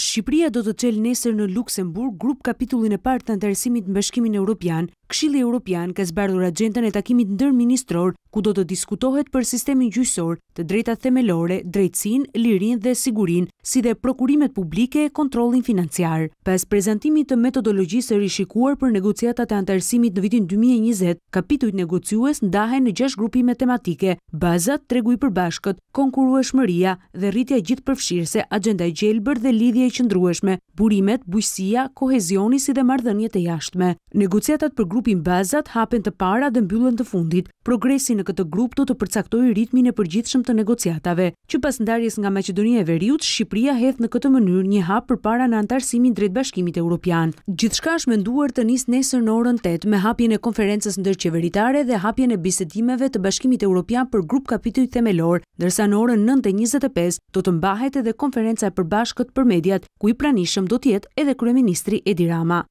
Shqipëria do të çel nesër në Luksemburg grup kapitullin e parë të interesimit në Bashkimin Evropian Këshilli Europian ka zbardhur agentën e takimit ndërministror ku do të diskutohet për sistemin gjyqësor, të drejtat themelore, drejtsin, lirinë dhe sigurinë, si dhe prokurimet publike e kontrollin financiar. Pas prezantimit të metodologjisë së rishikuar për negociatat e antarësimit në vitin 2020, kapitujt negocues ndahen në 6 grupime tematike: bazat, tregu i përbashkët, konkurrueshmëria dhe rritja gjithpërfshirëse, agjenda e gjelbër dhe lidhje e qëndrueshme, burimet, bujësia, kohezioni si dhe marrëdhëniet e jashtme. Negociatat për grupin bazat hapen të para dhe mbyllën të fundit. Progresi në këtë grup do të përcaktoj ritmin e përgjithshëm të negociatave. Që pas ndarjes nga Macedonia e Veriut, Shqipria hedh në këtë mënyrë një hap për para në antarësimin drejt bashkimit e Europian. Gjithshka është menduar të nisë nesër në orën 8 me hapjen e konferences ndër qeveritare dhe hapjen e bisedimeve të bashkimit e Europian për grup kapituj themelor, dërsa në orën 9.25 do të mbahet edhe konferenca e përbashkët për mediat, ku i pranishëm do tjetë edhe Kryeministri Edi Rama.